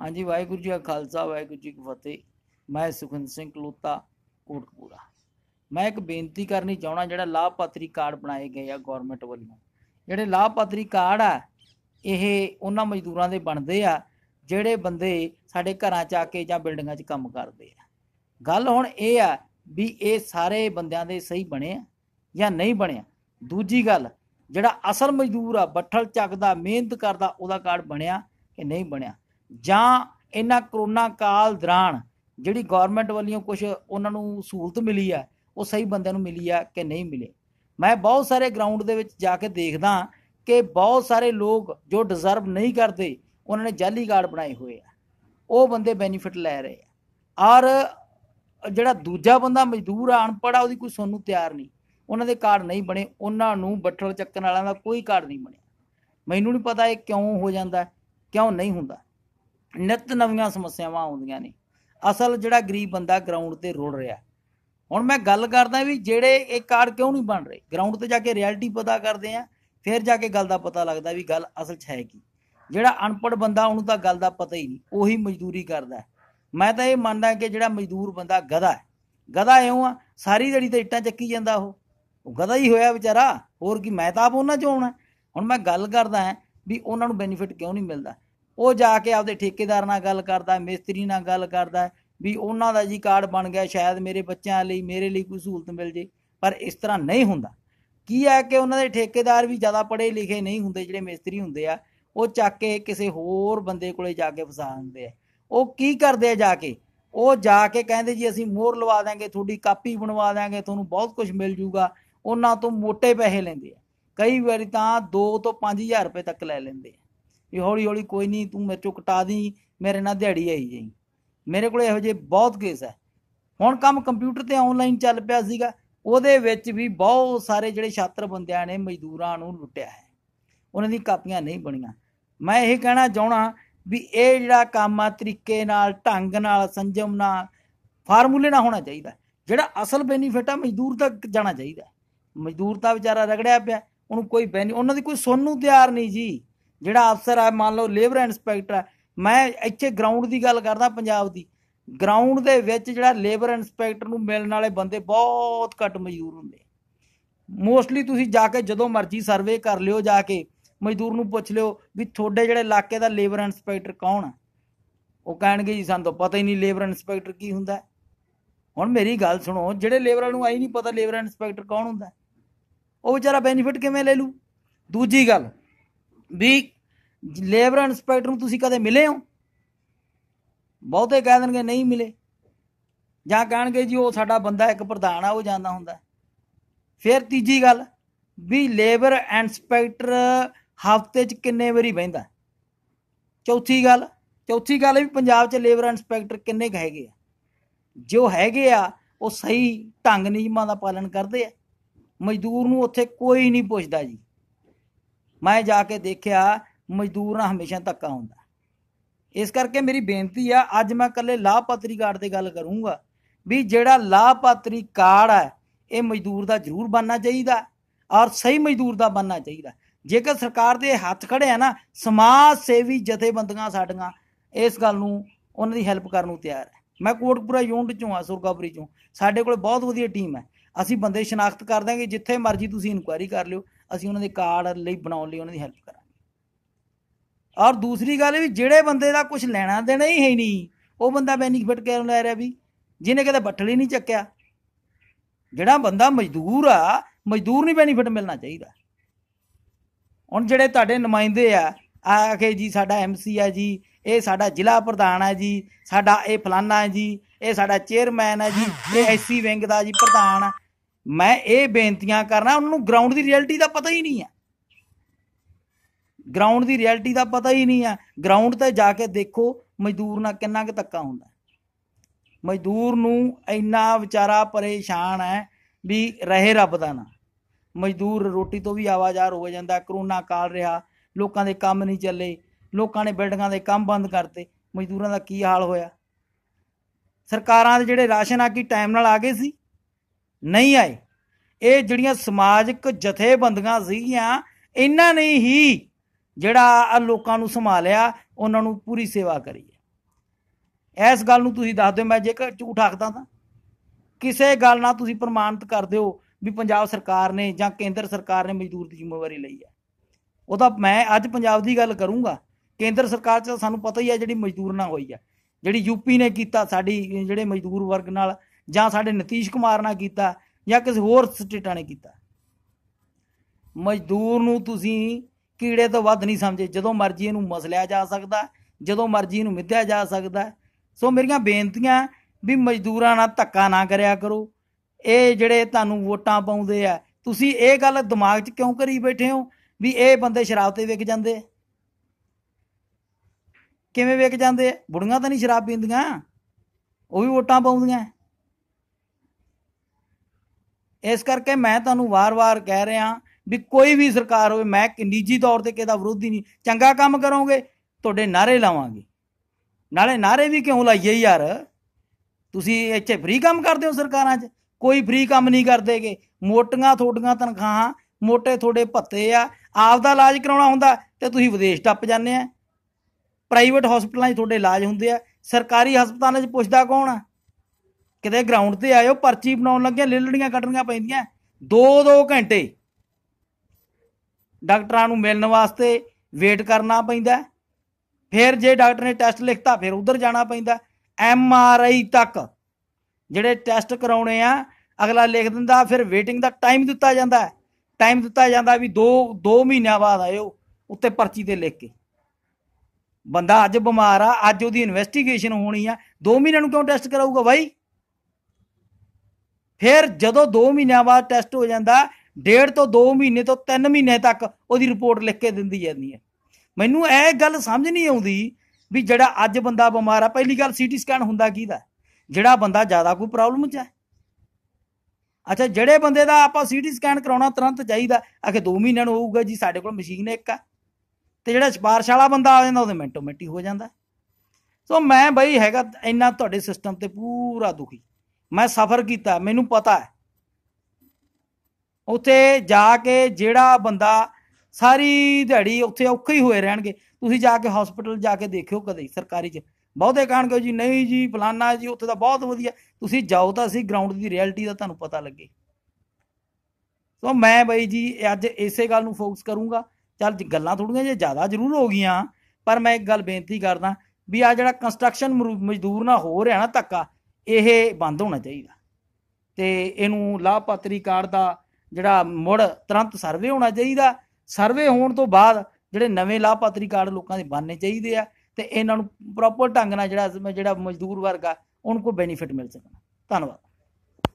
ਹਾਂਜੀ ਵਾਹਿਗੁਰੂ ਜੀ ਕਾ ਖਾਲਸਾ ਵਾਹਿਗੁਰੂ ਜੀ ਕੀ ਫਤਿਹ ਮੈਂ ਸੁਖਨ ਸਿੰਘ ਲੋਤਾ ਕੋਟਪੂਰਾ ਮੈਂ ਇੱਕ ਬੇਨਤੀ ਕਰਨੀ ਚਾਹਣਾ ਜਿਹੜਾ ਲਾਭਪਾਤਰੀ ਕਾਰਡ ਬਣਾਏ ਗਏ ਆ ਗਵਰਨਮੈਂਟ ਵੱਲੋਂ ਜਿਹੜੇ ਲਾਭਪਾਤਰੀ ਕਾਰਡ ਆ ਇਹ ਉਹਨਾਂ ਮਜ਼ਦੂਰਾਂ ਦੇ ਬਣਦੇ ਆ ਜਿਹੜੇ ਬੰਦੇ ਸਾਡੇ ਘਰਾਂ 'ਚ ਆ ਕੇ ਜਾਂ ਬਿਲਡਿੰਗਾਂ 'ਚ ਕੰਮ ਕਰਦੇ ਆ ਗੱਲ ਹੁਣ ਇਹ ਆ ਵੀ ਇਹ ਸਾਰੇ ਬੰਦਿਆਂ ਦੇ ਸਹੀ ਬਣੇ ਆ ਜਾਂ ਨਹੀਂ ਬਣੇ ਦੂਜੀ ਗੱਲ ਜਿਹੜਾ ਅਸਲ ਮਜ਼ਦੂਰ ਆ ਬੱਠਲ ਚੱਕਦਾ ਮਿਹਨਤ ਕਰਦਾ ਉਹਦਾ ਕਾਰਡ ਬਣਿਆ ਕਿ ਨਹੀਂ ਬਣਿਆ ਜਾਂ ਇਹਨਾਂ ਕਰੋਨਾ ਕਾਲ ਦੌਰਾਨ ਜਿਹੜੀ ਗਵਰਨਮੈਂਟ ਵੱਲੋਂ ਕੁਝ ਉਹਨਾਂ ਨੂੰ ਸਹੂਲਤ ਮਿਲੀ ਆ ਉਹ ਸਹੀ ਬੰਦਿਆਂ ਨੂੰ ਮਿਲੀ ਆ ਕਿ ਨਹੀਂ ਮਿਲੇ ਮੈਂ ਬਹੁਤ ਸਾਰੇ ਗਰਾਊਂਡ ਦੇ ਵਿੱਚ ਜਾ ਕੇ ਦੇਖਦਾ ਕਿ ਬਹੁਤ ਸਾਰੇ ਲੋਕ ਜੋ ਡਿਜ਼ਰਵ ਨਹੀਂ ਕਰਦੇ ਉਹਨਾਂ ਨੇ ਜਾਲੀ ਕਾਰਡ ਬਣਾਏ ਹੋਏ ਆ ਉਹ ਬੰਦੇ ਬੈਨੀਫਿਟ ਲੈ ਰਹੇ ਆ ਔਰ ਜਿਹੜਾ ਦੂਜਾ ਬੰਦਾ ਮਜ਼ਦੂਰ ਆ ਅਨਪੜ੍ਹ ਆ ਉਹਦੀ ਕੋਈ ਸੁਣਨ ਨੂੰ ਤਿਆਰ ਨਹੀਂ ਉਹਨਾਂ ਦੇ ਕਾਰਡ ਨਹੀਂ ਬਣੇ ਉਹਨਾਂ ਨੂੰ ਬੱਟਲ ਚੱਕਣ ਵਾਲਿਆਂ ਦਾ ਕੋਈ ਕਾਰਡ ਨਹੀਂ ਬਣਿਆ ਮੈਨੂੰ ਨਹੀਂ ਪਤਾ ਇਹ ਕਿਉਂ ਹੋ ਜਾਂਦਾ ਕਿਉਂ ਨਹੀਂ ਹੁੰਦਾ ਨਿਤ ਨਵੀਆਂ ਸਮੱਸਿਆਵਾਂ ਆਉਂਦੀਆਂ ਨੇ ਅਸਲ ਜਿਹੜਾ ਗਰੀਬ ਬੰਦਾ ਗਰਾਊਂਡ ਤੇ ਰੋੜ ਰਿਹਾ ਹੁਣ ਮੈਂ ਗੱਲ ਕਰਦਾ ਵੀ ਜਿਹੜੇ ਇਹ ਕਾਰਡ ਕਿਉਂ ਨਹੀਂ ਬਣ ਰਹੇ ਗਰਾਊਂਡ ਤੇ ਜਾ ਕੇ ਰਿਐਲਿਟੀ ਪਤਾ ਕਰਦੇ ਆ ਫਿਰ ਜਾ ਕੇ ਗੱਲ ਦਾ ਪਤਾ ਲੱਗਦਾ ਵੀ ਗੱਲ ਅਸਲ 'ਚ ਹੈ ਕੀ ਜਿਹੜਾ ਅਨਪੜ ਬੰਦਾ ਉਹਨੂੰ ਤਾਂ ਗੱਲ ਦਾ ਪਤਾ ਹੀ ਨਹੀਂ ਉਹੀ ਮਜ਼ਦੂਰੀ ਕਰਦਾ ਮੈਂ ਤਾਂ ਇਹ ਮੰਨਦਾ ਕਿ ਜਿਹੜਾ ਮਜ਼ਦੂਰ ਬੰਦਾ ਗਧਾ ਹੈ ਗਧਾ ਐਉਂ ਆ ਸਾਰੀ ਜੜੀ ਤੇ ਇੱਟਾਂ ਚੱਕੀ ਜਾਂਦਾ ਉਹ ਉਹ ਗਧਾ ਹੀ ਹੋਇਆ ਵਿਚਾਰਾ ਹੋਰ ਕੀ ਮੈਂ ਤਾਂ ਆਪ ਉਹਨਾਂ 'ਚ ਆਉਣਾ ਹੁਣ ਮੈਂ ਗੱਲ ਕਰਦਾ ਹਾਂ ਵੀ ਉਹਨਾਂ ਨੂੰ ਬੈਨੀਫਿਟ ਕਿਉਂ ਨਹੀਂ ਮਿਲਦਾ ਉਹ ਜਾ ਕੇ ਆਪਦੇ ਠੇਕੇਦਾਰ ਨਾਲ ਗੱਲ ਕਰਦਾ ਮਿਸਤਰੀ ਨਾਲ ਗੱਲ ਕਰਦਾ ਵੀ ਉਹਨਾਂ ਦਾ ਜੀ ਕਾਰਡ ਬਣ ਗਿਆ ਸ਼ਾਇਦ ਮੇਰੇ ਬੱਚਿਆਂ ਲਈ ਮੇਰੇ ਲਈ ਕੋਈ ਸਹੂਲਤ ਮਿਲ ਜੇ ਪਰ ਇਸ ਤਰ੍ਹਾਂ ਨਹੀਂ ਹੁੰਦਾ ਕੀ ਹੈ ਕਿ ਉਹਨਾਂ ਦੇ ਠੇਕੇਦਾਰ ਵੀ ਜ਼ਿਆਦਾ ਪੜ੍ਹੇ ਲਿਖੇ ਨਹੀਂ ਹੁੰਦੇ ਜਿਹੜੇ ਮਿਸਤਰੀ ਹੁੰਦੇ ਆ ਉਹ ਚੱਕ ਕੇ ਕਿਸੇ ਹੋਰ ਬੰਦੇ ਕੋਲੇ ਜਾ ਕੇ ਫਸਾ ਦਿੰਦੇ ਆ ਉਹ ਕੀ ਕਰਦੇ ਆ ਜਾ ਕੇ ਉਹ ਜਾ ਕੇ ਕਹਿੰਦੇ ਜੀ ਅਸੀਂ ਮੋਹਰ ਲਵਾ ਦਾਂਗੇ ਤੁਹਾਡੀ ਕਾਪੀ ਬਣਵਾ ਦਾਂਗੇ ਤੁਹਾਨੂੰ ਬਹੁਤ ਕੁਝ ਮਿਲ ਜੂਗਾ ਉਹਨਾਂ ਤੋਂ ਮੋٹے ਪੈਸੇ ਲੈਂਦੇ ਆ ਕਈ ਵਾਰੀ ਤਾਂ 2 ਤੋਂ 5000 ਰੁਪਏ ਤੱਕ ਲੈ ਲੈਂਦੇ ਆ ਵੀ ਹੌਲੀ ਹੌਲੀ ਕੋਈ ਨਹੀਂ ਤੂੰ ਮੇਰੇ ਚੋਂ ਕਟਾ ਦੀ ਮੇਰੇ ਨਾਲ ਦਿਹਾੜੀ ਆਈ ਜਾਈ ਮੇਰੇ ਕੋਲ ਇਹੋ ਜੇ ਬਹੁਤ ਕੇਸ ਹੈ ਹੁਣ ਕੰਮ ਕੰਪਿਊਟਰ ਤੇ ਆਨਲਾਈਨ ਚੱਲ ਪਿਆ ਸੀਗਾ ਉਹਦੇ ਵਿੱਚ ਵੀ ਬਹੁਤ ਸਾਰੇ ਜਿਹੜੇ ਛਾਤਰ ਬੰਦਿਆਂ ਨੇ ਮਜ਼ਦੂਰਾਂ ਨੂੰ ਲੁੱਟਿਆ ਹੈ ਉਹਨਾਂ ਦੀ ਕਾਪੀਆਂ ਨਹੀਂ ਬਣੀਆਂ ਮੈਂ ਇਹ ਕਹਿਣਾ ਚਾਹਣਾ ਵੀ ਇਹ ਜਿਹੜਾ ਕੰਮ ਆ ਤਰੀਕੇ ਨਾਲ ਢੰਗ ਨਾਲ ਸੰਜਮ ਨਾਲ ਫਾਰਮੂਲੇ ਨਾਲ ਹੋਣਾ ਚਾਹੀਦਾ ਜਿਹੜਾ ਅਸਲ ਬੈਨੀਫਿਟ ਆ ਮਜ਼ਦੂਰ ਤੱਕ ਜਾਣਾ ਚਾਹੀਦਾ ਮਜ਼ਦੂਰ ਤਾਂ ਵਿਚਾਰਾ ਰਗੜਿਆ ਪਿਆ ਉਹਨੂੰ ਕੋਈ ਬੈਨੀ ਉਹਨਾਂ ਦੀ ਕੋਈ ਸੁਣਨ ਨੂੰ ਤਿਆਰ ਨਹੀਂ ਜੀ ਜਿਹੜਾ ਅਫਸਰ ਹੈ ਮੰਨ ਲਓ ਲੇਬਰ ਇਨਸਪੈਕਟਰ ਹੈ ਮੈਂ ਇੱਥੇ ਗਰਾਊਂਡ ਦੀ ਗੱਲ ਕਰਦਾ ਪੰਜਾਬ ਦੀ ਗਰਾਊਂਡ ਦੇ ਵਿੱਚ ਜਿਹੜਾ ਲੇਬਰ ਇਨਸਪੈਕਟਰ ਨੂੰ ਮਿਲਣ ਵਾਲੇ ਬੰਦੇ ਬਹੁਤ ਘੱਟ ਮਜ਼ਦੂਰ ਹੁੰਦੇ ਮੋਸਟਲੀ ਤੁਸੀਂ ਜਾ ਕੇ ਜਦੋਂ ਮਰਜ਼ੀ ਸਰਵੇ ਕਰ ਲਿਓ ਜਾ ਕੇ ਮਜ਼ਦੂਰ ਨੂੰ ਪੁੱਛ ਲਿਓ ਵੀ ਤੁਹਾਡੇ ਜਿਹੜੇ ਇਲਾਕੇ ਦਾ ਲੇਬਰ ਇਨਸਪੈਕਟਰ ਕੌਣ ਹੈ ਉਹ ਕਹਿਣਗੇ ਜੀ ਸਾਨੂੰ ਤਾਂ ਪਤਾ ਹੀ ਨਹੀਂ ਲੇਬਰ ਇਨਸਪੈਕਟਰ ਕੀ ਹੁੰਦਾ ਹੁਣ ਮੇਰੀ ਗੱਲ ਸੁਣੋ ਜਿਹੜੇ ਲੇਬਰਾਂ ਨੂੰ ਆਈ ਨਹੀਂ ਪਤਾ ਲੇਬਰ ਇਨਸਪੈਕਟਰ ਕੌਣ ਹੁੰਦਾ ਉਹ ਵਿਚਾਰਾ ਬੈਨੀਫਿਟ ਕਿਵੇਂ ਲੈ ਲੂ ਦੂਜੀ ਗੱਲ ਵੀ ਲੇਬਰ ਇਨਸਪੈਕਟਰ ਨੂੰ ਤੁਸੀਂ ਕਦੇ ਮਿਲੇ ਹੋ ਬਹੁਤੇ ਕਹਿ ਦੇਣਗੇ ਨਹੀਂ ਮਿਲੇ ਜਾਂ ਕਹਿਣਗੇ ਜੀ ਉਹ ਸਾਡਾ ਬੰਦਾ ਇੱਕ ਪ੍ਰਧਾਨ ਆ ਉਹ ਜਾਂਦਾ ਹੁੰਦਾ ਫਿਰ ਤੀਜੀ ਗੱਲ ਵੀ ਲੇਬਰ ਇਨਸਪੈਕਟਰ ਹਫ਼ਤੇ 'ਚ ਕਿੰਨੇ ਵਾਰੀ ਬੈਂਦਾ ਚੌਥੀ ਗੱਲ ਚੌਥੀ ਗੱਲ ਵੀ ਪੰਜਾਬ 'ਚ ਲੇਬਰ ਇਨਸਪੈਕਟਰ ਕਿੰਨੇ ਹੈਗੇ ਆ ਜੋ ਹੈਗੇ ਆ ਉਹ ਸਹੀ ਢੰਗ ਨਿਯਮਾਂ ਦਾ ਪਾਲਣ ਕਰਦੇ ਆ ਮਜ਼ਦੂਰ ਨੂੰ ਉੱਥੇ ਕੋਈ ਨਹੀਂ ਪੁੱਛਦਾ ਜੀ ਮੈਂ ਜਾ ਕੇ ਦੇਖਿਆ ਮਜ਼ਦੂਰ ਨਾ ਹਮੇਸ਼ਾ ਧੱਕਾ ਹੁੰਦਾ ਇਸ ਕਰਕੇ ਮੇਰੀ ਬੇਨਤੀ ਆ ਅੱਜ ਮੈਂ ਕੱਲੇ ਲਾਭਪਾਤਰੀ ਕਾਰਡ ਤੇ ਗੱਲ ਕਰੂੰਗਾ ਵੀ ਜਿਹੜਾ ਲਾਭਪਾਤਰੀ ਕਾਰਡ ਹੈ ਇਹ ਮਜ਼ਦੂਰ ਦਾ ਜ਼ਰੂਰ ਬਣਨਾ ਚਾਹੀਦਾ ਔਰ ਸਹੀ ਮਜ਼ਦੂਰ ਦਾ ਬਣਨਾ ਚਾਹੀਦਾ ਜੇਕਰ ਸਰਕਾਰ ਦੇ ਹੱਥ ਖੜੇ ਆ ਨਾ ਸਮਾਜ ਸੇਵੀ ਜਥੇਬੰਦੀਆਂ ਸਾਡੀਆਂ ਇਸ ਗੱਲ ਨੂੰ ਉਹਨਾਂ ਦੀ ਹੈਲਪ ਕਰਨ ਨੂੰ ਤਿਆਰ ਹੈ ਮੈਂ ਕੋਟਪੂਰਾ ਯੂਨਿਟ ਚੋਂ ਆ ਸੁਰਗਾਪੁਰੀ ਚੋਂ ਸਾਡੇ ਕੋਲ ਬਹੁਤ ਵਧੀਆ ਟੀਮ ਹੈ ਅਸੀਂ ਬੰਦੇ ਸ਼ਨਾਖਤ ਕਰ ਦਾਂਗੇ ਜਿੱਥੇ ਮਰਜ਼ੀ ਤੁਸੀਂ ਇਨਕੁਆਇਰੀ ਕਰ ਲਿਓ ਅਸੀਂ ਉਹਨਾਂ ਦੇ ਕਾਰਡ ਲਈ ਬਣਾਉਣ ਲਈ ਉਹਨਾਂ ਦੀ ਹੈਲਪ ਕਰਾਂਗੇ ਔਰ ਦੂਸਰੀ ਗੱਲ ਵੀ ਜਿਹੜੇ ਬੰਦੇ ਦਾ ਕੁਝ ਲੈਣਾ ਦੇਣਾ ਹੀ ਹੈ ਨਹੀਂ ਉਹ ਬੰਦਾ ਬੈਨੀਫਿਟ ਕਿਉਂ ਲੈ ਰਿਹਾ ਵੀ ਜਿਹਨੇ ਕਦੇ ਹੀ ਨਹੀਂ ਚੱਕਿਆ ਜਿਹੜਾ ਬੰਦਾ ਮਜ਼ਦੂਰ ਆ ਮਜ਼ਦੂਰ ਨਹੀਂ ਬੈਨੀਫਿਟ ਮਿਲਣਾ ਚਾਹੀਦਾ ਹੁਣ ਜਿਹੜੇ ਤੁਹਾਡੇ ਨੁਮਾਇੰਦੇ ਆ ਆਖੇ ਜੀ ਸਾਡਾ ਐਮਸੀ ਆ ਜੀ ਇਹ ਸਾਡਾ ਜ਼ਿਲ੍ਹਾ ਪ੍ਰਧਾਨ ਆ ਜੀ ਸਾਡਾ ਇਹ ਫਲਾਨਾ ਆ ਜੀ ਇਹ ਸਾਡਾ ਚੇਅਰਮੈਨ ਆ ਜੀ ਇਹ ਐਸਸੀ ਵਿੰਗ ਦਾ ਜੀ ਪ੍ਰਧਾਨ ਆ ਮੈਂ ਇਹ ਬੇਨਤੀਆਂ ਕਰਨਾ ਉਹਨਾਂ ਨੂੰ ਗਰਾਊਂਡ ਦੀ ਰਿਐਲਿਟੀ ਦਾ ਪਤਾ ਹੀ ਨਹੀਂ ਹੈ ਗਰਾਊਂਡ ਦੀ ਰਿਐਲਿਟੀ ਦਾ ਪਤਾ ਹੀ ਨਹੀਂ ਹੈ ਗਰਾਊਂਡ ਤੇ ਜਾ ਕੇ ਦੇਖੋ ਮਜ਼ਦੂਰ ਨਾਲ ਕਿੰਨਾ ਕੁ ਤੱਕਾ ਹੁੰਦਾ ਮਜ਼ਦੂਰ ਨੂੰ ਇੰਨਾ ਵਿਚਾਰਾ ਪਰੇਸ਼ਾਨ ਹੈ ਵੀ ਰਹੇ ਰੱਬ ਦਾ ਨਾ ਮਜ਼ਦੂਰ ਰੋਟੀ ਤੋਂ ਵੀ ਆਵਾਜ਼ਾਰ ਹੋ ਜਾਂਦਾ ਕਰੋਨਾ ਕਾਲ ਰਿਹਾ ਲੋਕਾਂ ਦੇ ਕੰਮ ਨਹੀਂ ਚੱਲੇ ਲੋਕਾਂ ਨੇ ਬਿਲਡਿੰਗਾਂ ਦੇ ਕੰਮ ਬੰਦ ਕਰਤੇ ਮਜ਼ਦੂਰਾਂ ਦਾ ਕੀ ਹਾਲ ਹੋਇਆ ਸਰਕਾਰਾਂ ਦੇ ਜਿਹੜੇ ਰਾਸ਼ਨ ਆ ਕੀ ਟਾਈਮ ਨਾਲ ਆ ਗਏ ਸੀ ਨਹੀਂ ਆਏ ਇਹ ਜਿਹੜੀਆਂ ਸਮਾਜਿਕ ਜਥੇਬੰਦੀਆਂ ਸੀਗੀਆਂ ਇਹਨਾਂ ਨੇ ਹੀ ਜਿਹੜਾ ਲੋਕਾਂ ਨੂੰ ਸੰਭਾਲਿਆ ਉਹਨਾਂ ਨੂੰ ਪੂਰੀ ਸੇਵਾ ਕਰੀ ਐਸ ਗੱਲ ਨੂੰ ਤੁਸੀਂ ਦੱਸ ਦਿਓ ਮੈਂ ਜੇਕਰ ਝੂਠ ਆਖਦਾ ਤਾਂ ਕਿਸੇ ਗੱਲ ਨਾਲ ਤੁਸੀਂ ਪ੍ਰਮਾਣਿਤ ਕਰ ਦਿਓ ਵੀ ਪੰਜਾਬ ਸਰਕਾਰ ਨੇ ਜਾਂ ਕੇਂਦਰ ਸਰਕਾਰ ਨੇ ਮਜ਼ਦੂਰ ਦੀ ਜ਼ਿੰਮੇਵਾਰੀ ਲਈ ਹੈ ਉਹ ਤਾਂ ਮੈਂ ਅੱਜ ਪੰਜਾਬ ਦੀ ਗੱਲ ਕਰੂੰਗਾ ਕੇਂਦਰ ਸਰਕਾਰ 'ਚ ਸਾਨੂੰ ਪਤਾ ਹੀ ਹੈ ਜਿਹੜੀ ਮਜ਼ਦੂਰ ਨਾਲ ਹੋਈ ਹੈ ਜਿਹੜੀ ਯੂਪੀ ਨੇ ਕੀਤਾ ਸਾਡੀ ਜਿਹੜੇ ਮਜ਼ਦੂਰ ਵਰਗ ਨਾਲ ਜਾਂ ਸਾਡੇ ਨਤੀਸ਼ ਕੁਮਾਰ ਨਾਲ ਕੀਤਾ ਜਾਂ ਕਿਸੇ ਹੋਰ ਸਟੇਟਾਂ ਨੇ ਕੀਤਾ ਮਜ਼ਦੂਰ ਨੂੰ ਤੁਸੀਂ ਕੀੜੇ ਤੋਂ ਵੱਧ ਨਹੀਂ ਸਮਝੇ ਜਦੋਂ ਮਰਜ਼ੀ ਇਹਨੂੰ ਮਸਲਿਆ ਜਾ ਸਕਦਾ ਜਦੋਂ ਮਰਜ਼ੀ ਇਹਨੂੰ ਮਿੱਧਿਆ ਜਾ ਸਕਦਾ ਸੋ ਮੇਰੀਆਂ ਬੇਨਤੀਆਂ ਵੀ ਮਜ਼ਦੂਰਾਂ ਨਾਲ ਧੱਕਾ ਨਾ ਕਰਿਆ ਕਰੋ ਇਹ ਜਿਹੜੇ ਤੁਹਾਨੂੰ ਵੋਟਾਂ ਪਾਉਂਦੇ ਆ ਤੁਸੀਂ ਇਹ ਗੱਲ ਦਿਮਾਗ 'ਚ ਕਿਉਂ ਕਰੀ ਬੈਠੇ ਹੋ ਵੀ ਇਹ ਬੰਦੇ ਸ਼ਰਾਬ ਤੇ ਵਿਕ ਜਾਂਦੇ ਕਿਵੇਂ ਵਿਕ ਜਾਂਦੇ ਬੁੜੀਆਂ ਤਾਂ ਨਹੀਂ ਸ਼ਰਾਬ ਪੀਂਦੀਆਂ ਉਹ ਵੀ ਵੋਟਾਂ ਪਾਉਂਦੀਆਂ ਇਸ ਕਰਕੇ ਮੈਂ ਤੁਹਾਨੂੰ ਵਾਰ-ਵਾਰ ਕਹਿ ਰਿਹਾ ਵੀ ਕੋਈ ਵੀ ਸਰਕਾਰ ਹੋਵੇ ਮੈਂ ਨਿੱਜੀ ਤੌਰ ਤੇ ਕਿਹਦਾ ਵਿਰੋਧੀ ਨਹੀਂ ਚੰਗਾ ਕੰਮ ਕਰੋਗੇ ਤੁਹਾਡੇ ਨਾਰੇ ਲਾਵਾਂਗੇ ਨਾਲੇ ਨਾਰੇ ਵੀ ਕਿਉਂ ਲਾਈਏ ਯਾਰ ਤੁਸੀਂ ਇੱਥੇ ਫ੍ਰੀ ਕੰਮ ਕਰਦੇ ਹੋ ਸਰਕਾਰਾਂ 'ਚ ਕੋਈ ਫ੍ਰੀ ਕੰਮ ਨਹੀਂ ਕਰਦੇਗੇ ਮੋਟੀਆਂ ਥੋਡੀਆਂ ਤਨਖਾਹਾਂ ਮੋਟੇ ਥੋੜੇ ਭੱਤੇ ਆ ਆਪ ਦਾ ਇਲਾਜ ਕਰਾਉਣਾ ਹੁੰਦਾ ਤੇ ਤੁਸੀਂ ਵਿਦੇਸ਼ ਟੱਪ ਜਾਂਦੇ ਆ ਪ੍ਰਾਈਵੇਟ ਹਸਪਤਾਲਾਂ 'ਚ ਤੁਹਾਡੇ ਇਲਾਜ ਹੁੰਦੇ ਆ ਸਰਕਾਰੀ ਹਸਪਤਾਲਾਂ 'ਚ ਪੁੱਛਦਾ ਕੌਣ ਆ ਕਿਤੇ ਗਰਾਊਂਡ ਤੇ ਆਇਓ ਪਰਚੀ ਬਣਾਉਣ ਲੱਗਿਆ ਲਿਲੜੀਆਂ ਕੱਟਣੀਆਂ ਪੈਂਦੀਆਂ 2-2 ਘੰਟੇ ਡਾਕਟਰਾਂ ਨੂੰ ਮਿਲਣ ਵਾਸਤੇ ਵੇਟ ਕਰਨਾ ਪੈਂਦਾ ਫਿਰ ਜੇ ਡਾਕਟਰ ਨੇ ਟੈਸਟ ਲਿਖਤਾ ਫਿਰ ਉਧਰ ਜਾਣਾ ਪੈਂਦਾ ਐਮ ਆਰ ਆਈ ਤੱਕ ਜਿਹੜੇ ਟੈਸਟ ਕਰਾਉਣੇ ਆ ਅਗਲਾ ਲਿਖ ਦਿੰਦਾ ਫਿਰ ਵੇਟਿੰਗ ਦਾ ਟਾਈਮ ਦਿੱਤਾ ਜਾਂਦਾ ਟਾਈਮ ਦਿੱਤਾ ਜਾਂਦਾ ਵੀ 2 2 ਮਹੀਨਿਆਂ ਬਾਅਦ ਆਇਓ ਉੱਤੇ ਪਰਚੀ ਤੇ ਲਿਖ ਕੇ ਬੰਦਾ ਅੱਜ ਬਿਮਾਰ ਆ ਅੱਜ ਉਹਦੀ ਇਨਵੈਸਟੀਗੇਸ਼ਨ ਹੋਣੀ ਆ 2 ਮਹੀਨਿਆਂ ਨੂੰ ਕਿਉਂ ਟੈਸਟ ਕਰਾਊਗਾ ਬਾਈ ਫਿਰ ਜਦੋਂ 2 ਮਹੀਨਿਆਂ ਬਾਅਦ ਟੈਸਟ ਹੋ ਜਾਂਦਾ ਡੇਢ ਤੋਂ 2 ਮਹੀਨੇ ਤੋਂ 3 ਮਹੀਨੇ ਤੱਕ ਉਹਦੀ ਰਿਪੋਰਟ ਲਿਖ ਕੇ ਦਿੰਦੀ ਜਾਂਦੀ ਹੈ ਮੈਨੂੰ ਇਹ ਗੱਲ ਸਮਝ ਨਹੀਂ ਆਉਂਦੀ ਵੀ ਜਿਹੜਾ ਅੱਜ ਬੰਦਾ ਬਿਮਾਰ ਆ ਪਹਿਲੀ ਗੱਲ ਸੀਟੀ ਸਕੈਨ ਹੁੰਦਾ ਦਾ ਜਿਹੜਾ ਬੰਦਾ ਜ਼ਿਆਦਾ ਕੋਈ ਪ੍ਰੋਬਲਮ ਚ ਹੈ ਅੱਛਾ ਜਿਹੜੇ ਬੰਦੇ ਦਾ ਆਪਾਂ ਸੀਟੀ ਸਕੈਨ ਕਰਾਉਣਾ ਤੁਰੰਤ ਚਾਹੀਦਾ ਆਖੇ 2 ਮਹੀਨਿਆਂ ਨੂੰ ਹੋਊਗਾ ਜੀ ਸਾਡੇ ਕੋਲ ਮਸ਼ੀਨ ਇੱਕ ਆ ਤੇ ਜਿਹੜਾ ਸਪਾਰਸ਼ ਵਾਲਾ ਬੰਦਾ ਆ ਜਾਂਦਾ ਉਹਦੇ ਮਿੰਟੋ ਮਿੰਟੀ ਹੋ ਜਾਂਦਾ ਸੋ ਮੈਂ ਬਈ ਹੈਗਾ ਇੰਨਾ ਤੁਹਾਡੇ ਸਿਸਟਮ ਤੇ ਪੂਰਾ ਦੁਖੀ ਮੈਂ ਸਫ਼ਰ ਕੀਤਾ ਮੈਨੂੰ ਪਤਾ ਹੈ ਉੱਥੇ ਜਾ ਕੇ ਜਿਹੜਾ ਬੰਦਾ ਸਾਰੀ ਦਿਹਾੜੀ ਉੱਥੇ ਔਖੇ ਹੀ ਹੋਏ ਰਹਿਣਗੇ ਤੁਸੀਂ ਜਾ ਕੇ ਹਸਪੀਟਲ ਜਾ ਕੇ ਦੇਖਿਓ ਕਦੇ ਸਰਕਾਰੀ 'ਚ ਬਹੁਤੇ ਕਹਣਗੇ ਜੀ ਨਹੀਂ ਜੀ ਫਲਾਨਾ ਜੀ ਉੱਥੇ ਤਾਂ ਬਹੁਤ ਵਧੀਆ ਤੁਸੀਂ ਜਾਓ ਤਾਂ ਅਸੀਂ ਗਰਾਊਂਡ ਦੀ ਰਿਐਲਿਟੀ ਦਾ ਤੁਹਾਨੂੰ ਪਤਾ ਲੱਗੇ ਸੋ ਮੈਂ ਬਈ ਜੀ ਅੱਜ ਇਸੇ ਗੱਲ ਨੂੰ ਫੋਕਸ ਕਰੂੰਗਾ ਚਲ ਗੱਲਾਂ ਥੋੜੀਆਂ ਜੇ ਜ਼ਿਆਦਾ ਜ਼ਰੂਰ ਹੋ ਗਈਆਂ ਪਰ ਮੈਂ ਇੱਕ ਗੱਲ ਬੇਨਤੀ ਕਰਦਾ ਵੀ ਆ ਜਿਹੜਾ ਕੰਸਟਰਕਸ਼ਨ ਮਜ਼ਦੂਰ ਨਾਲ ਹੋ ਰਿਹਾ ਨਾ ਧੱਕਾ ਇਹ ਬੰਦ ਹੋਣਾ ਚਾਹੀਦਾ ਤੇ ਇਹਨੂੰ ਲਾਭਪਾਤਰੀ ਕਾਰਡ ਦਾ ਜਿਹੜਾ ਮੁੜ ਤੁਰੰਤ ਸਰਵੇ ਹੋਣਾ ਚਾਹੀਦਾ ਸਰਵੇ ਹੋਣ ਤੋਂ ਬਾਅਦ ਜਿਹੜੇ ਨਵੇਂ ਲਾਭਪਾਤਰੀ ਕਾਰਡ ਲੋਕਾਂ ਦੇ ਬਣਨੇ ਚਾਹੀਦੇ ਆ ਤੇ ਇਹਨਾਂ ਨੂੰ ਪ੍ਰੋਪਰ ਢੰਗ ਨਾਲ ਜਿਹੜਾ ਜਿਹੜਾ ਮਜ਼ਦੂਰ ਵਰਗ ਆ ਕੋ ਬੈਨੀਫਿਟ ਮਿਲ ਸਕਣਾ ਧੰਨਵਾਦ